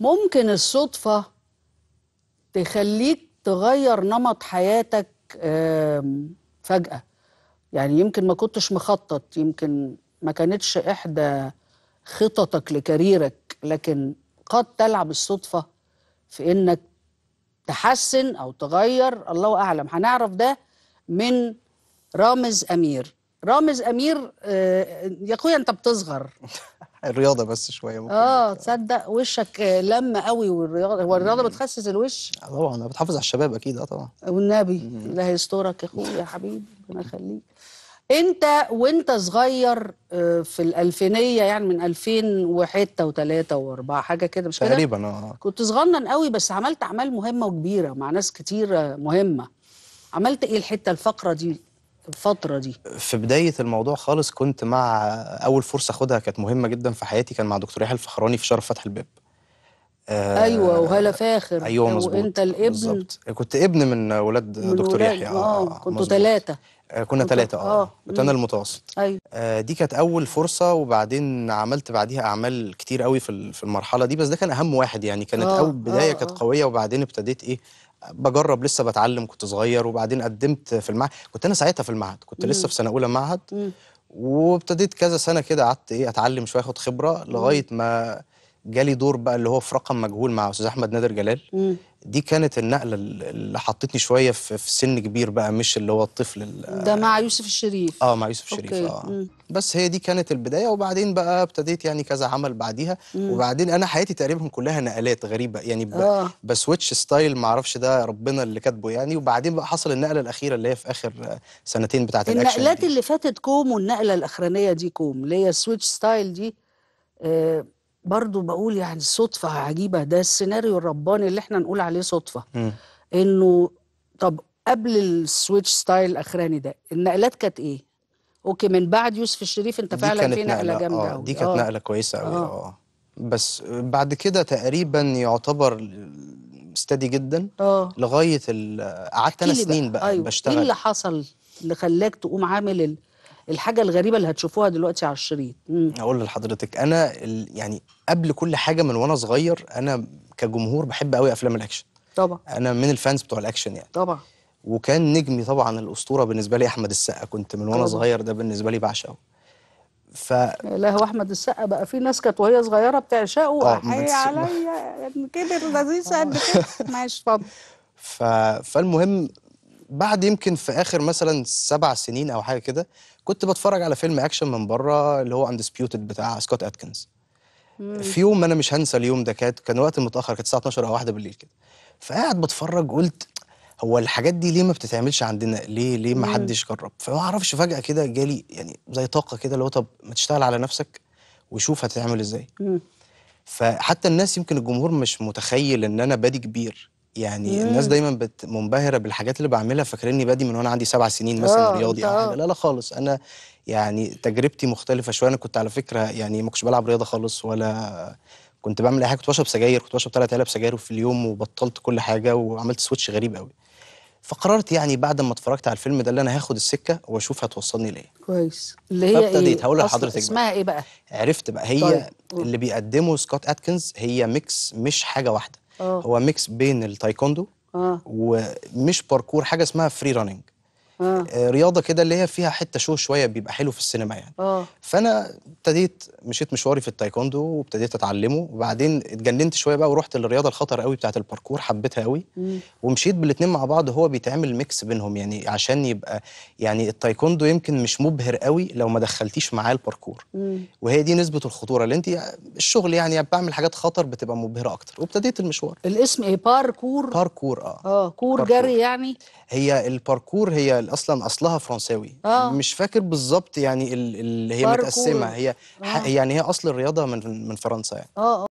ممكن الصدفة تخليك تغير نمط حياتك فجأة يعني يمكن ما كنتش مخطط يمكن ما كانتش إحدى خططك لكاريرك لكن قد تلعب الصدفة في إنك تحسن أو تغير الله أعلم هنعرف ده من رامز أمير رامز أمير آه، يا أخويا أنت بتصغر الرياضه بس شويه ممكن اه تصدق وشك آه، لم قوي والرياضه هو الرياضه بتخسس الوش آه، طبعا بتحافظ على الشباب اكيد اه طبعا والنبي الله يسترك يا اخويا يا حبيبي ربنا يخليك انت وانت صغير آه، في الالفينيه يعني من 2000 وحته وثلاثه واربعه حاجه كده مش كده تقريبا اه كنت صغنن قوي بس عملت اعمال مهمه وكبيره مع ناس كتيره مهمه عملت ايه الحته الفقره دي الفتره دي في بدايه الموضوع خالص كنت مع اول فرصه اخدها كانت مهمه جدا في حياتي كان مع دكتور يحيى الفخراني في شرف فتح الباب آه ايوه وهلا فاخر ايوه, أيوة، مظبوط وانت الابن بالظبط كنت ابن من ولاد دكتور يحيى اه, آه، كنتوا ثلاثه آه، كنا ثلاثة آه،, اه, كنت انا المتوسط ايوه آه دي كانت اول فرصة وبعدين عملت بعديها اعمال كتير قوي في المرحلة دي بس ده كان اهم واحد يعني كانت اول بداية كانت قوية وبعدين ابتديت ايه بجرب لسه بتعلم كنت صغير وبعدين قدمت في المعهد كنت انا ساعتها في المعهد كنت لسه في سنه اولى معهد وابتديت كذا سنه كده قعدت ايه اتعلم شويه اخد خبره لغايه ما جالي دور بقى اللي هو في رقم مجهول مع استاذ احمد نادر جلال دي كانت النقله اللي حطتني شويه في, في سن كبير بقى مش اللي هو الطفل ده مع يوسف الشريف اه مع يوسف الشريف اه مم. بس هي دي كانت البدايه وبعدين بقى ابتديت يعني كذا عمل بعديها مم. وبعدين انا حياتي تقريبا كلها نقلات غريبه يعني آه. بسويتش ستايل ما اعرفش ده ربنا اللي كاتبه يعني وبعدين بقى حصل النقله الاخيره اللي هي في اخر سنتين بتاعه الاكشن النقلات اللي فاتت كوم والنقله الاخرانيه دي كوم اللي هي السويتش ستايل دي آه برضو بقول يعني صدفة عجيبة ده السيناريو الرباني اللي احنا نقول عليه صدفة م. انه طب قبل السويتش ستايل الاخراني ده النقلات كانت ايه اوكي من بعد يوسف الشريف انت فعلا في نقله جامده قوي آه، دي كانت آه. نقله كويسه قوي آه. اه بس بعد كده تقريبا يعتبر ستادي جدا اه لغايه قعدت انا إيه سنين بقى, بقى أيوه. إيه بشتغل ايه اللي حصل اللي خلاك تقوم عامل الحاجه الغريبه اللي هتشوفوها دلوقتي على الشريط اقول لحضرتك انا يعني قبل كل حاجه من وانا صغير انا كجمهور بحب قوي افلام الاكشن طبعا انا من الفانز بتوع الاكشن يعني طبعا وكان نجمي طبعا الاسطوره بالنسبه لي احمد السقا كنت من وانا صغير ده بالنسبه لي بعشقه ف لا هو احمد السقا بقى في ناس كانت وهي صغيره بتعشقه آه، احيي عليا كبر لذيذ قد كده ماشي اتفضل ف... فالمهم بعد يمكن في اخر مثلا سبع سنين او حاجه كده كنت بتفرج على فيلم اكشن من بره اللي هو اندسبيوتد بتاع سكوت اتكنز في يوم انا مش هنسى اليوم ده كانت كان وقت متاخر كانت الساعه 12 او 1 بالليل كده فقاعد بتفرج قلت هو الحاجات دي ليه ما بتتعملش عندنا ليه ليه ما حدش جرب فما اعرفش فجاه كده جالي يعني زي طاقه كده اللي هو طب ما تشتغل على نفسك وشوف هتتعمل ازاي فحتى الناس يمكن الجمهور مش متخيل ان انا بادي كبير يعني مم. الناس دايما بت منبهره بالحاجات اللي بعملها فاكريني بادي من وانا عندي سبع سنين آه، مثلا آه رياضي او آه. حاجه لا لا خالص انا يعني تجربتي مختلفه شويه انا كنت على فكره يعني ما كنتش بلعب رياضه خالص ولا كنت بعمل اي حاجه كنت بشرب سجاير كنت بشرب ثلاث علب سجاير في اليوم وبطلت كل حاجه وعملت سويتش غريب قوي فقررت يعني بعد ما اتفرجت على الفيلم ده اللي انا هاخد السكه واشوف هتوصلني لايه كويس اللي هي فابتديت إيه؟ هقول لحضرتك اسمها ايه بقى عرفت بقى هي طيب. اللي بيقدمه سكوت اتكنز هي ميكس مش حاجه واحده أوه. هو ميكس بين التايكوندو أوه. ومش باركور حاجه اسمها فري راننج آه. آه، رياضه كده اللي هي فيها حته شو شويه بيبقى حلو في السينما يعني أوه. فانا ابتديت مشيت مشواري في التايكوندو وابتديت اتعلمه وبعدين اتجننت شويه بقى ورحت للرياضه الخطر قوي بتاعه الباركور حبيتها قوي ومشيت بالاثنين مع بعض هو بيتعمل ميكس بينهم يعني عشان يبقى يعني التايكوندو يمكن مش مبهر قوي لو ما دخلتيش معاه الباركور وهي دي نسبه الخطوره اللي انت الشغل يعني بعمل حاجات خطر بتبقى مبهره اكتر وابتديت المشوار الاسم ايه باركور باركور اه اه كور جري يعني هي الباركور هي اصلا اصلها فرنساوي آه. مش فاكر بالظبط يعني اللي هي متقسمه هي هي آه. يعني هي اصل الرياضه من من فرنسا يعني اه, آه.